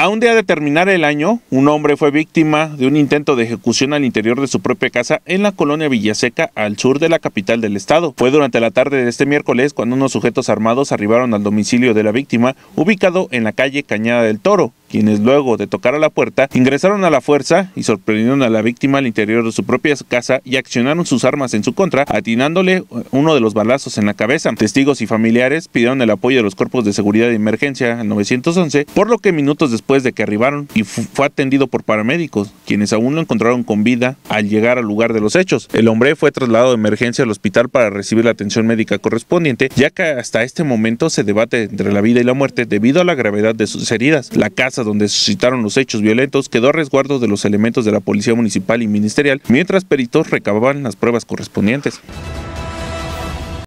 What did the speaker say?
A un día de terminar el año, un hombre fue víctima de un intento de ejecución al interior de su propia casa en la colonia Villaseca, al sur de la capital del estado. Fue durante la tarde de este miércoles cuando unos sujetos armados arribaron al domicilio de la víctima, ubicado en la calle Cañada del Toro quienes luego de tocar a la puerta ingresaron a la fuerza y sorprendieron a la víctima al interior de su propia casa y accionaron sus armas en su contra, atinándole uno de los balazos en la cabeza. Testigos y familiares pidieron el apoyo de los cuerpos de seguridad de emergencia al 911, por lo que minutos después de que arribaron y fue atendido por paramédicos, quienes aún lo encontraron con vida al llegar al lugar de los hechos. El hombre fue trasladado de emergencia al hospital para recibir la atención médica correspondiente, ya que hasta este momento se debate entre la vida y la muerte debido a la gravedad de sus heridas. La casa donde se suscitaron los hechos violentos quedó a resguardo de los elementos de la Policía Municipal y Ministerial, mientras peritos recababan las pruebas correspondientes.